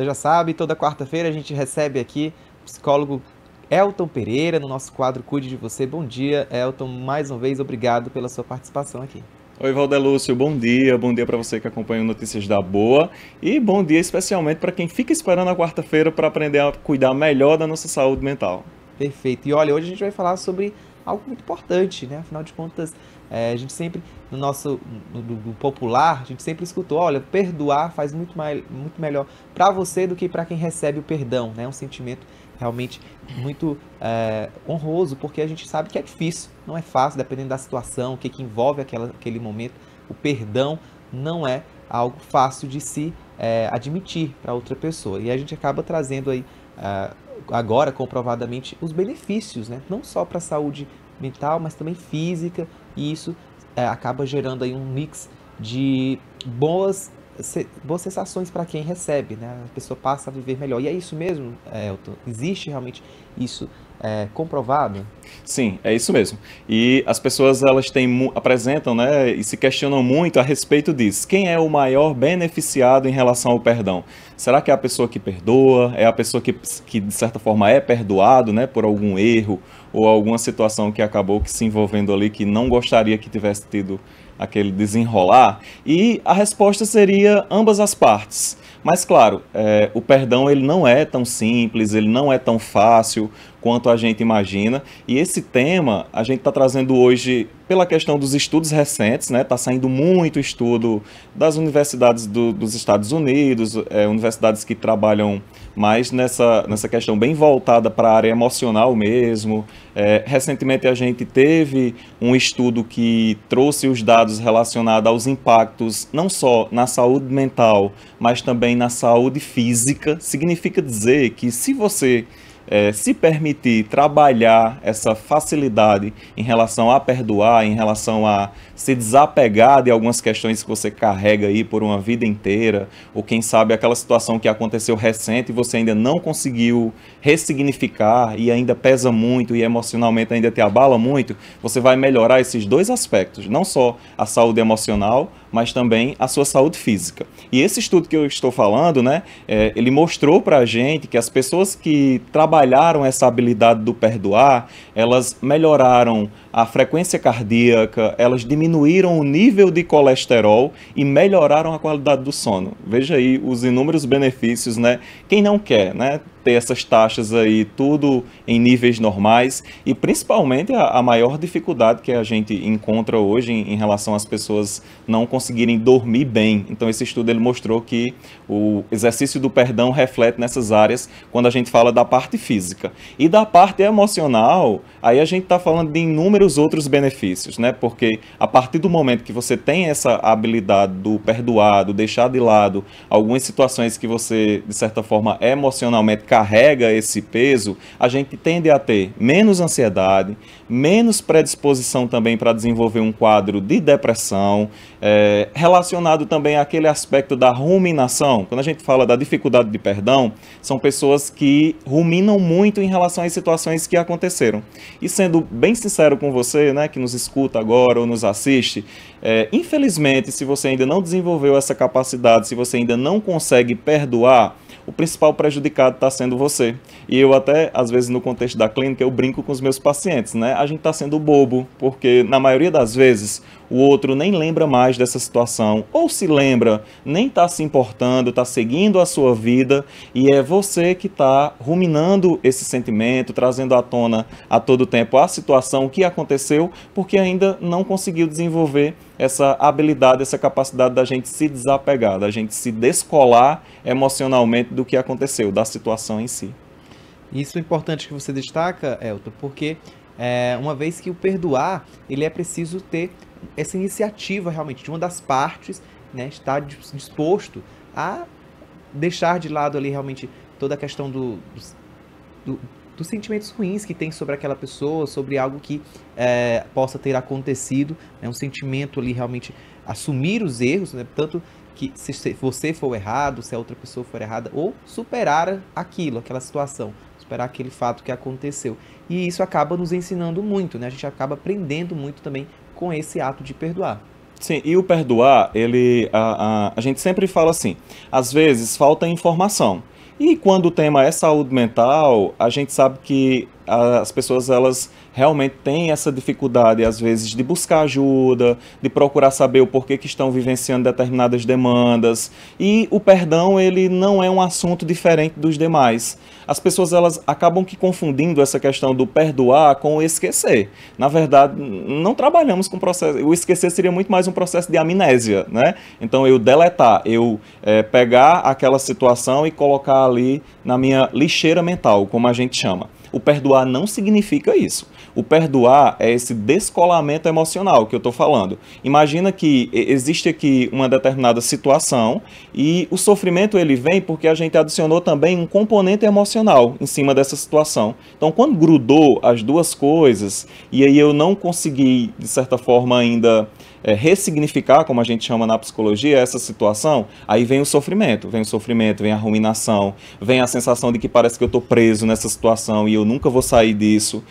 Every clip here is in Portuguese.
Você já sabe, toda quarta-feira a gente recebe aqui o psicólogo Elton Pereira no nosso quadro Cuide de Você. Bom dia, Elton. Mais uma vez, obrigado pela sua participação aqui. Oi, Valdelúcio, bom dia. Bom dia para você que acompanha o Notícias da Boa. E bom dia especialmente para quem fica esperando a quarta-feira para aprender a cuidar melhor da nossa saúde mental. Perfeito. E olha, hoje a gente vai falar sobre algo muito importante, né? Afinal de contas, é, a gente sempre no nosso do, do popular, a gente sempre escutou, olha, perdoar faz muito, mais, muito melhor para você do que para quem recebe o perdão, né? Um sentimento realmente muito é, honroso, porque a gente sabe que é difícil, não é fácil, dependendo da situação, o que, que envolve aquela, aquele momento. O perdão não é algo fácil de se é, admitir para outra pessoa. E a gente acaba trazendo aí, é, agora comprovadamente, os benefícios, né? não só para a saúde mental, mas também física, e isso é, acaba gerando aí um mix de boas, se, boas sensações para quem recebe, né? A pessoa passa a viver melhor. E é isso mesmo, é, Elton. Existe realmente isso é, comprovado? Sim, é isso mesmo. E as pessoas elas têm, apresentam né, e se questionam muito a respeito disso. Quem é o maior beneficiado em relação ao perdão? Será que é a pessoa que perdoa? É a pessoa que, que de certa forma, é perdoado né, por algum erro ou alguma situação que acabou que se envolvendo ali que não gostaria que tivesse tido aquele desenrolar? E a resposta seria ambas as partes. Mas claro, é, o perdão ele não é tão simples, ele não é tão fácil quanto a gente imagina. E esse tema a gente está trazendo hoje pela questão dos estudos recentes, né? Está saindo muito estudo das universidades do, dos Estados Unidos, é, universidades que trabalham mais nessa, nessa questão bem voltada para a área emocional mesmo. É, recentemente a gente teve um estudo que trouxe os dados relacionados aos impactos não só na saúde mental, mas também na saúde física. Significa dizer que se você é, se permitir trabalhar essa facilidade em relação a perdoar, em relação a se desapegar de algumas questões que você carrega aí por uma vida inteira, ou quem sabe aquela situação que aconteceu recente e você ainda não conseguiu ressignificar e ainda pesa muito e emocionalmente ainda te abala muito, você vai melhorar esses dois aspectos, não só a saúde emocional, mas também a sua saúde física. E esse estudo que eu estou falando, né, é, ele mostrou para a gente que as pessoas que trabalharam essa habilidade do perdoar, elas melhoraram a frequência cardíaca, elas diminuíram o nível de colesterol e melhoraram a qualidade do sono. Veja aí os inúmeros benefícios, né? Quem não quer, né? ter essas taxas aí tudo em níveis normais e principalmente a, a maior dificuldade que a gente encontra hoje em, em, relação às pessoas não conseguirem dormir bem. Então esse estudo ele mostrou que o exercício do perdão reflete nessas áreas quando a gente fala da parte física e da parte emocional. Aí a gente está falando de inúmeros outros benefícios, né? Porque a partir do momento que você tem essa habilidade do perdoar, do deixar de lado algumas situações que você de certa forma emocionalmente carrega esse peso, a gente tende a ter menos ansiedade, menos predisposição também para desenvolver um quadro de depressão, é, relacionado também àquele aspecto da ruminação. Quando a gente fala da dificuldade de perdão, são pessoas que ruminam muito em relação às situações que aconteceram. E sendo bem sincero com você, né, que nos escuta agora ou nos assiste, é, infelizmente, se você ainda não desenvolveu essa capacidade, se você ainda não consegue perdoar, o principal prejudicado está sendo você. E eu até, às vezes, no contexto da clínica, eu brinco com os meus pacientes, né? A gente está sendo bobo, porque na maioria das vezes o outro nem lembra mais dessa situação, ou se lembra, nem está se importando, está seguindo a sua vida, e é você que está ruminando esse sentimento, trazendo à tona a todo tempo a situação, o que aconteceu, porque ainda não conseguiu desenvolver essa habilidade, essa capacidade da gente se desapegar, da gente se descolar emocionalmente do que aconteceu, da situação em si. Isso é importante que você destaca, Elton, porque é, uma vez que o perdoar, ele é preciso ter essa iniciativa realmente de uma das partes né, está disposto a deixar de lado ali realmente toda a questão do, do, dos sentimentos ruins que tem sobre aquela pessoa, sobre algo que é, possa ter acontecido, né, um sentimento ali realmente assumir os erros, né, tanto que se você for errado, se a outra pessoa for errada, ou superar aquilo, aquela situação, superar aquele fato que aconteceu. E isso acaba nos ensinando muito, né? A gente acaba aprendendo muito também com esse ato de perdoar. Sim, e o perdoar, ele a, a, a gente sempre fala assim, às vezes falta informação. E quando o tema é saúde mental, a gente sabe que as pessoas elas realmente têm essa dificuldade, às vezes, de buscar ajuda, de procurar saber o porquê que estão vivenciando determinadas demandas. E o perdão, ele não é um assunto diferente dos demais. As pessoas elas acabam que confundindo essa questão do perdoar com o esquecer. Na verdade, não trabalhamos com processo. O esquecer seria muito mais um processo de amnésia, né? Então eu deletar, eu é, pegar aquela situação e colocar ali na minha lixeira mental, como a gente chama. O perdoar não significa isso. O perdoar é esse descolamento emocional que eu estou falando. Imagina que existe aqui uma determinada situação e o sofrimento ele vem porque a gente adicionou também um componente emocional em cima dessa situação. Então, quando grudou as duas coisas e aí eu não consegui, de certa forma, ainda é, ressignificar, como a gente chama na psicologia, essa situação, aí vem o sofrimento, vem o sofrimento, vem a ruminação, vem a sensação de que parece que eu estou preso nessa situação e eu nunca vou sair disso,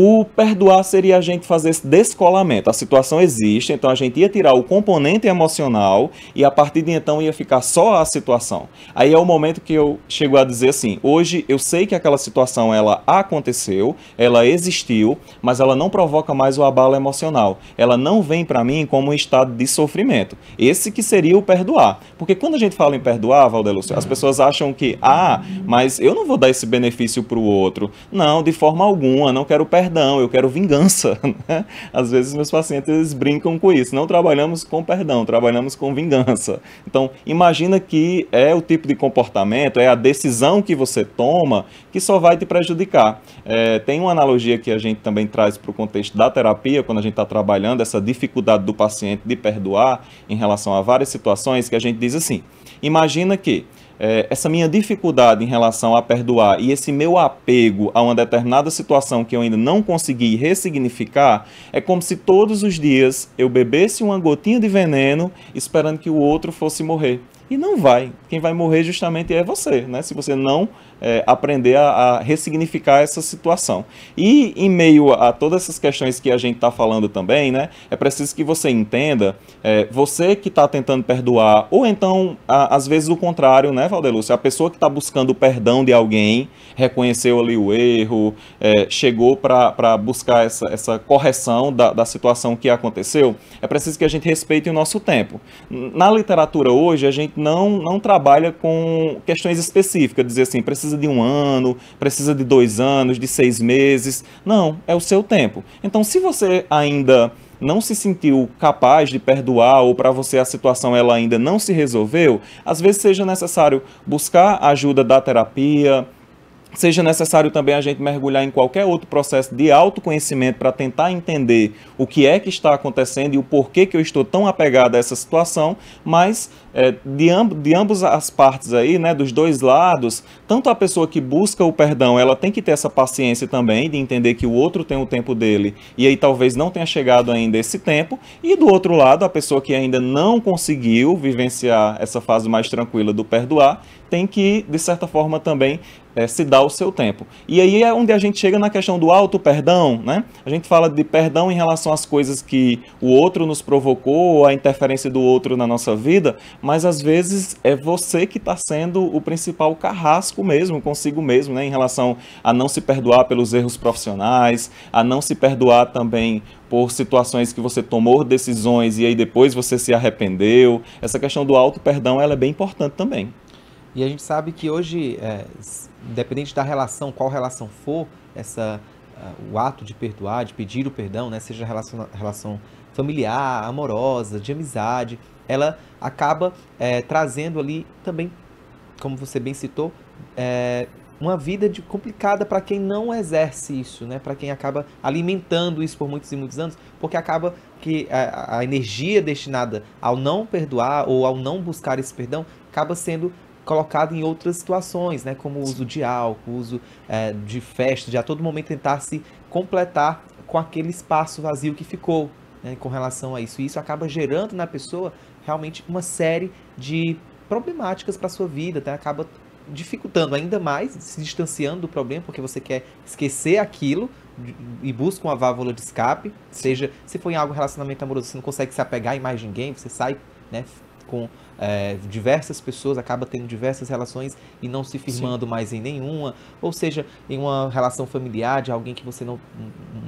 o perdoar seria a gente fazer esse descolamento. A situação existe, então a gente ia tirar o componente emocional e a partir de então ia ficar só a situação. Aí é o momento que eu chego a dizer assim: hoje eu sei que aquela situação ela aconteceu, ela existiu, mas ela não provoca mais o abalo emocional. Ela não vem para mim como um estado de sofrimento. Esse que seria o perdoar. Porque quando a gente fala em perdoar, Valdelúcio, as uhum. pessoas acham que, ah, mas eu não vou dar esse benefício para o outro. Não, de forma alguma, não quero perdoar perdão, eu quero vingança. Né? Às vezes meus pacientes brincam com isso. Não trabalhamos com perdão, trabalhamos com vingança. Então, imagina que é o tipo de comportamento, é a decisão que você toma que só vai te prejudicar. É, tem uma analogia que a gente também traz para o contexto da terapia, quando a gente está trabalhando essa dificuldade do paciente de perdoar em relação a várias situações, que a gente diz assim: imagina que é, essa minha dificuldade em relação a perdoar e esse meu apego a uma determinada situação que eu ainda não consegui ressignificar, é como se todos os dias eu bebesse uma gotinha de veneno esperando que o outro fosse morrer. E não vai. Quem vai morrer justamente é você, né? Se você não é, aprender a, a, ressignificar essa situação. E em meio a, todas essas questões que a gente está falando também, né? É preciso que você entenda, é, você que está tentando perdoar, ou então, a, às vezes, o contrário, né, Valdelúcio? A pessoa que está buscando o perdão de alguém, reconheceu ali o erro, é, chegou para buscar essa, essa correção da, da situação que aconteceu, é preciso que a gente respeite o nosso tempo. Na literatura hoje, a gente não, não trabalha com questões específicas, dizer assim, precisa de um ano, precisa de dois anos, de seis meses. Não, é o seu tempo. Então, se você ainda não se sentiu capaz de perdoar ou para você a situação ela ainda não se resolveu, às vezes seja necessário buscar a ajuda da terapia, seja necessário também a gente mergulhar em qualquer outro processo de autoconhecimento para tentar entender o que é que está acontecendo e o porquê que eu estou tão apegado a essa situação, mas é, de, amb de ambas as partes aí, né, dos dois lados, tanto a pessoa que busca o perdão, ela tem que ter essa paciência também de entender que o outro tem o tempo dele e aí talvez não tenha chegado ainda esse tempo, e do outro lado, a pessoa que ainda não conseguiu vivenciar essa fase mais tranquila do perdoar, tem que, de certa forma, também é, se dar o seu tempo. E aí é onde a gente chega na questão do auto-perdão, né? A gente fala de perdão em relação às coisas que o outro nos provocou, a interferência do outro na nossa vida, mas às vezes é você que está sendo o principal carrasco mesmo, consigo mesmo, né, em relação a não se perdoar pelos erros profissionais, a não se perdoar também por situações que você tomou decisões e aí depois você se arrependeu. Essa questão do auto-perdão ela é bem importante também. E a gente sabe que hoje, é, independente da relação, qual relação for, essa, é, o ato de perdoar, de pedir o perdão, né, seja relação, relação familiar, amorosa, de amizade, ela acaba é, trazendo ali também, como você bem citou, é, uma vida de, complicada para quem não exerce isso, né? para quem acaba alimentando isso por muitos e muitos anos, porque acaba que eh, a, a energia destinada ao não perdoar ou ao não buscar esse perdão acaba sendo colocado em outras situações, né? Como o uso de álcool, o uso é, de festa, de a todo momento tentar se completar com aquele espaço vazio que ficou né, com relação a isso. E isso acaba gerando na pessoa realmente uma série de problemáticas para a sua vida, tá? acaba dificultando ainda mais, se distanciando do problema, porque você quer esquecer aquilo e busca uma válvula de escape, seja se foi em algo relacionamento amoroso, você não consegue se apegar em mais ninguém, você sai né, com é, diversas pessoas, acaba tendo diversas relações e não se firmando Sim. mais em nenhuma, ou seja, em uma relação familiar de alguém que você não,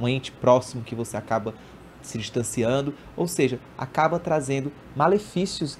um ente próximo que você acaba se distanciando, ou seja, acaba trazendo malefícios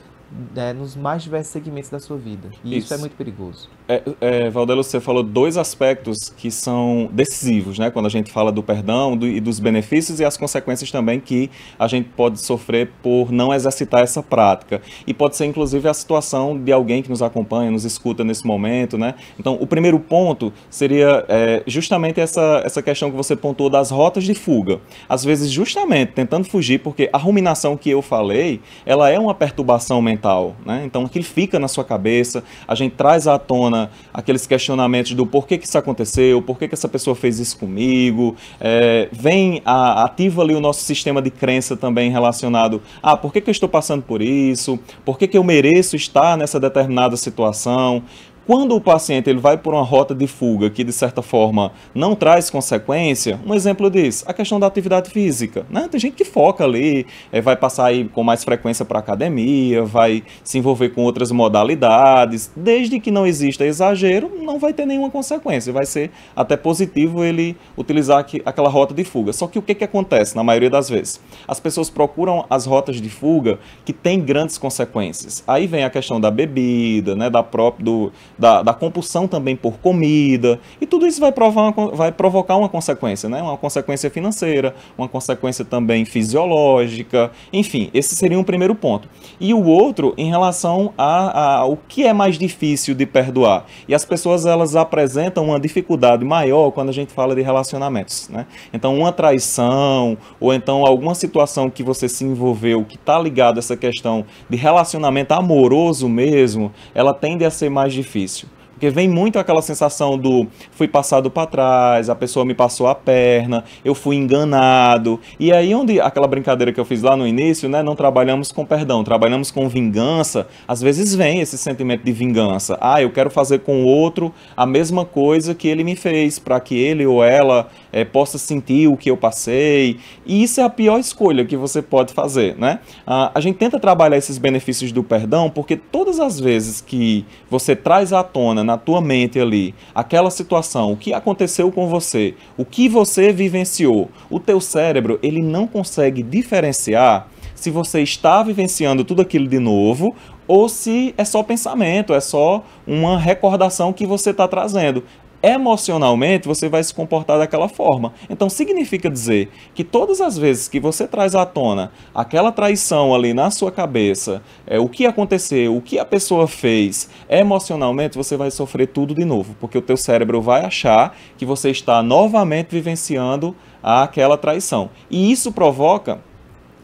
né, nos mais diversos segmentos da sua vida. E isso, é isso é muito perigoso é, é, Valdelo, você falou dois aspectos que são decisivos, né? Quando a gente fala do perdão do, e dos benefícios e as consequências também que a gente pode sofrer por não exercitar essa prática. E pode ser, inclusive, a situação de alguém que nos acompanha, nos escuta nesse momento, né? Então, o primeiro ponto seria é, justamente essa, essa questão que você pontuou das rotas de fuga. Às vezes, justamente, tentando fugir, porque a ruminação que eu falei, ela é uma perturbação mental, né? Então, aquilo fica na sua cabeça, a gente traz à tona aqueles questionamentos do porquê que isso aconteceu, porquê que essa pessoa fez isso comigo, é, vem, a, ativa ali o nosso sistema de crença também relacionado a ah, por que, que eu estou passando por isso, por que, que eu mereço estar nessa determinada situação, quando o paciente ele vai por uma rota de fuga que, de certa forma, não traz consequência, um exemplo disso, a questão da atividade física. Né? Tem gente que foca ali, é, vai passar aí com mais frequência para academia, vai se envolver com outras modalidades. Desde que não exista exagero, não vai ter nenhuma consequência. Vai ser até positivo ele utilizar aqui, aquela rota de fuga. Só que o que, que acontece na maioria das vezes? As pessoas procuram as rotas de fuga que têm grandes consequências. Aí vem a questão da bebida, né, da própria, do, da, da compulsão também por comida, e tudo isso vai, provar uma, vai provocar uma consequência, né? uma consequência financeira, uma consequência também fisiológica, enfim, esse seria um primeiro ponto. E o outro em relação a, a o que é mais difícil de perdoar. E as pessoas elas apresentam uma dificuldade maior quando a gente fala de relacionamentos. Né? Então, uma traição, ou então alguma situação que você se envolveu que está ligada a essa questão de relacionamento amoroso mesmo, ela tende a ser mais difícil. messieurs. Porque vem muito aquela sensação do fui passado para trás, a pessoa me passou a perna, eu fui enganado. E aí onde aquela brincadeira que eu fiz lá no início, né, não trabalhamos com perdão, trabalhamos com vingança, às vezes vem esse sentimento de vingança. Ah, eu quero fazer com o outro a mesma coisa que ele me fez, para que ele ou ela é, possa sentir o que eu passei. E isso é a pior escolha que você pode fazer, né? Ah, a gente tenta trabalhar esses benefícios do perdão porque todas as vezes que você traz à tona né, na tua mente ali aquela situação, o que aconteceu com você, o que você vivenciou, o teu cérebro ele não consegue diferenciar se você está vivenciando tudo aquilo de novo ou se é só pensamento, é só uma recordação que você está trazendo emocionalmente você vai se comportar daquela forma. Então significa dizer que todas as vezes que você traz à tona aquela traição ali na sua cabeça, é, o que aconteceu, o que a pessoa fez, emocionalmente você vai sofrer tudo de novo, porque o teu cérebro vai achar que você está novamente vivenciando aquela traição. E isso provoca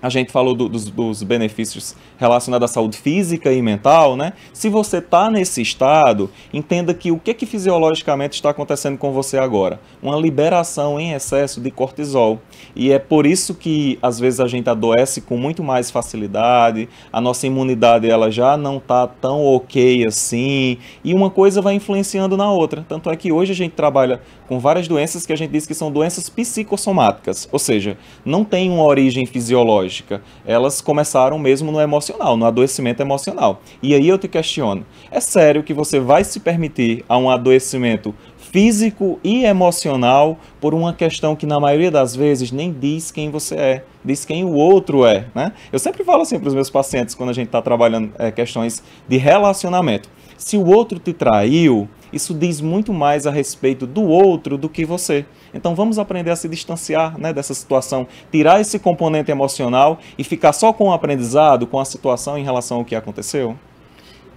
a gente falou do, dos, dos, benefícios relacionados à saúde física e mental, né? Se você está nesse estado, entenda que o que, que fisiologicamente está acontecendo com você agora? Uma liberação em excesso de cortisol. E é por isso que às vezes a gente adoece com muito mais facilidade, a nossa imunidade ela já não está tão ok assim, e uma coisa vai influenciando na outra. Tanto é que hoje a gente trabalha com várias doenças que a gente diz que são doenças psicossomáticas, ou seja, não tem uma origem fisiológica psicológica. Elas começaram mesmo no emocional, no adoecimento emocional. E aí eu te questiono: é sério que você vai se permitir a um adoecimento físico e emocional por uma questão que na maioria das vezes nem diz quem você é, diz quem o outro é, né? Eu sempre falo assim para os meus pacientes quando a gente está trabalhando é, questões de relacionamento: se o outro te traiu, isso diz muito mais a respeito do outro do que você. Então vamos aprender a se distanciar né, dessa situação, tirar esse componente emocional e ficar só com o aprendizado, com a situação em relação ao que aconteceu.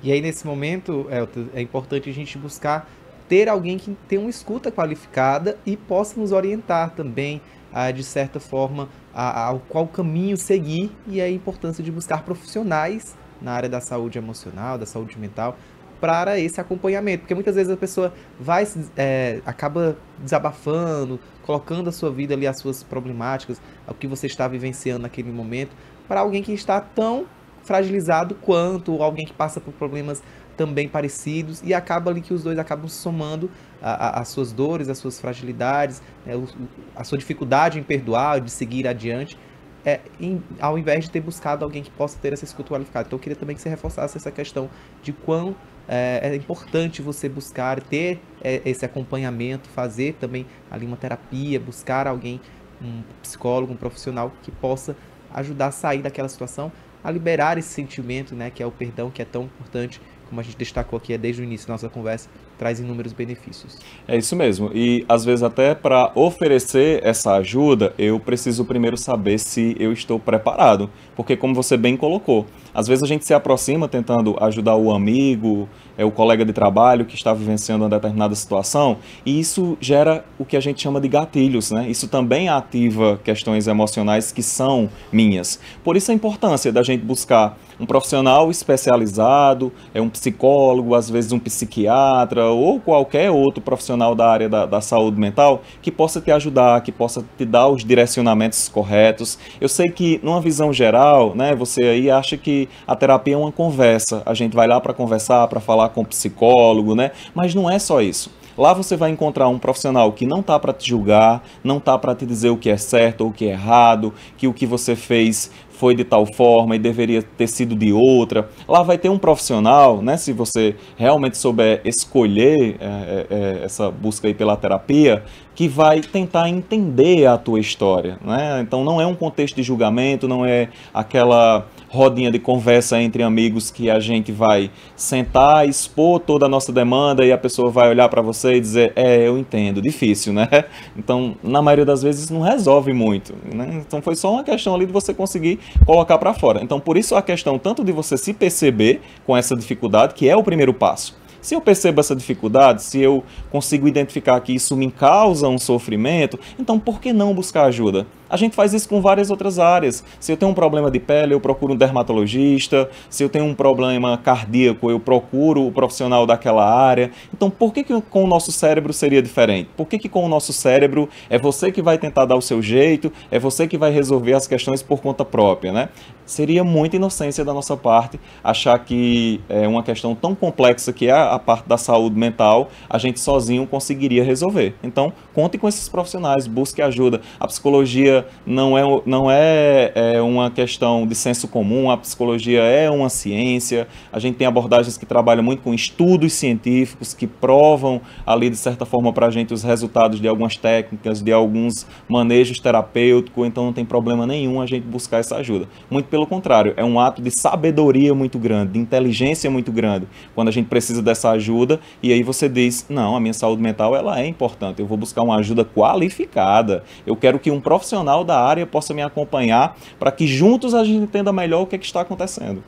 E aí, nesse momento, é, é importante a gente buscar ter alguém que tenha uma escuta qualificada e possa nos orientar também, ah, de certa forma, ao qual caminho seguir e a importância de buscar profissionais na área da saúde emocional, da saúde mental, para esse acompanhamento, porque muitas vezes a pessoa vai é, acaba desabafando, colocando a sua vida ali, as suas problemáticas, o que você está vivenciando naquele momento, para alguém que está tão fragilizado quanto ou alguém que passa por problemas também parecidos e acaba ali que os dois acabam somando a, a, as suas dores, as suas fragilidades, né, o, a sua dificuldade em perdoar, de seguir adiante, é, em, ao invés de ter buscado alguém que possa ter essa escuta qualificada. Então eu queria também que você reforçasse essa questão de quão é, é, importante você buscar ter é, esse acompanhamento, fazer também ali uma terapia, buscar alguém, um psicólogo, um profissional que possa ajudar a sair daquela situação, a liberar esse sentimento, né, que é o perdão, que é tão importante, como a gente destacou aqui é desde o início da nossa conversa, traz inúmeros benefícios. É isso mesmo. E às vezes até para oferecer essa ajuda, eu preciso primeiro saber se eu estou preparado, porque como você bem colocou, às vezes a gente se aproxima tentando ajudar o amigo, é o colega de trabalho que está vivenciando uma determinada situação, e isso gera o que a gente chama de gatilhos, né? Isso também ativa questões emocionais que são minhas. Por isso a importância da gente buscar um profissional especializado, é um psicólogo, às vezes um psiquiatra, ou qualquer outro profissional da área da, da, saúde mental que possa te ajudar, que possa te dar os direcionamentos corretos. Eu sei que, numa visão geral, né, você aí acha que a terapia é uma conversa. A gente vai lá para conversar, para falar com o psicólogo, né? Mas não é só isso. Lá você vai encontrar um profissional que não tá para te julgar, não tá para te dizer o que é certo ou o que é errado, que o que você fez foi de tal forma e deveria ter sido de outra. Lá vai ter um profissional, né? Se você realmente souber escolher é, é, é, essa busca aí pela terapia, que vai tentar entender a tua história, né? Então não é um contexto de julgamento, não é aquela rodinha de conversa entre amigos que a gente vai sentar, expor toda a nossa demanda e a pessoa vai olhar para você e dizer: É, eu entendo, difícil, né? Então, na maioria das vezes, não resolve muito. Né? Então, foi só uma questão ali de você conseguir colocar para fora. Então, por isso a questão tanto de você se perceber com essa dificuldade, que é o primeiro passo se eu percebo essa dificuldade, se eu consigo identificar que isso me causa um sofrimento, então por que não buscar ajuda? A gente faz isso com várias outras áreas. Se eu tenho um problema de pele, eu procuro um dermatologista. Se eu tenho um problema cardíaco, eu procuro o profissional daquela área. Então, por que, que com o nosso cérebro seria diferente? Por que, que com o nosso cérebro é você que vai tentar dar o seu jeito, é você que vai resolver as questões por conta própria, né? Seria muita inocência da nossa parte achar que é uma questão tão complexa que é a parte da saúde mental, a gente sozinho conseguiria resolver. Então, conte com esses profissionais, busque ajuda. A psicologia não é, não é, é uma questão de senso comum, a psicologia é uma ciência. A gente tem abordagens que trabalham muito com estudos científicos que provam ali, de certa forma, para a gente os resultados de algumas técnicas, de alguns manejos terapêuticos. Então, não tem problema nenhum a gente buscar essa ajuda. Muito pelo contrário, é um ato de sabedoria muito grande, de inteligência muito grande, quando a gente precisa dessa essa ajuda e aí você diz: "Não, a minha saúde mental ela é importante. Eu vou buscar uma ajuda qualificada. Eu quero que um profissional da área possa me acompanhar para que juntos a gente entenda melhor o que, é que está acontecendo."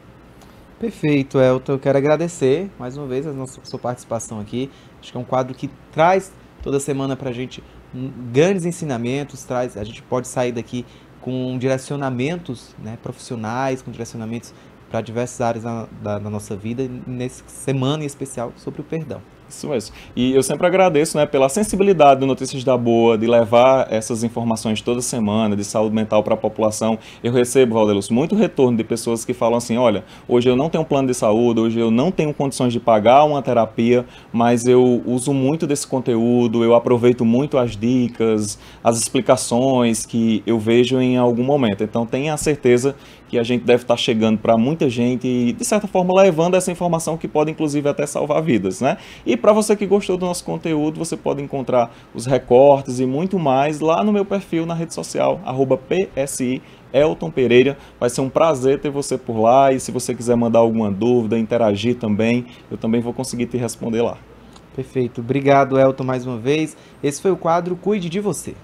Perfeito, Elton. Eu quero agradecer mais uma vez a nossa, sua participação aqui. Acho que é um quadro que traz toda semana para a gente grandes ensinamentos, traz, a gente pode sair daqui com direcionamentos né, profissionais, com direcionamentos para diversas áreas da, da, da nossa vida, nessa semana em especial sobre o perdão. Isso mesmo. E eu sempre agradeço né, pela sensibilidade do Notícias da Boa, de levar essas informações toda semana de saúde mental para a população. Eu recebo, Valdeluz, muito retorno de pessoas que falam assim: olha, hoje eu não tenho um plano de saúde, hoje eu não tenho condições de pagar uma terapia, mas eu uso muito desse conteúdo, eu aproveito muito as dicas, as explicações que eu vejo em algum momento. Então tenha a certeza que a gente deve estar tá chegando para muita gente e, de certa forma, levando essa informação que pode, inclusive, até salvar vidas, né? E para você que gostou do nosso conteúdo, você pode encontrar os recortes e muito mais lá no meu perfil na rede social, arroba PSI Elton Pereira. Vai ser um prazer ter você por lá e se você quiser mandar alguma dúvida, interagir também, eu também vou conseguir te responder lá. Perfeito. Obrigado, Elton, mais uma vez. Esse foi o quadro Cuide de Você.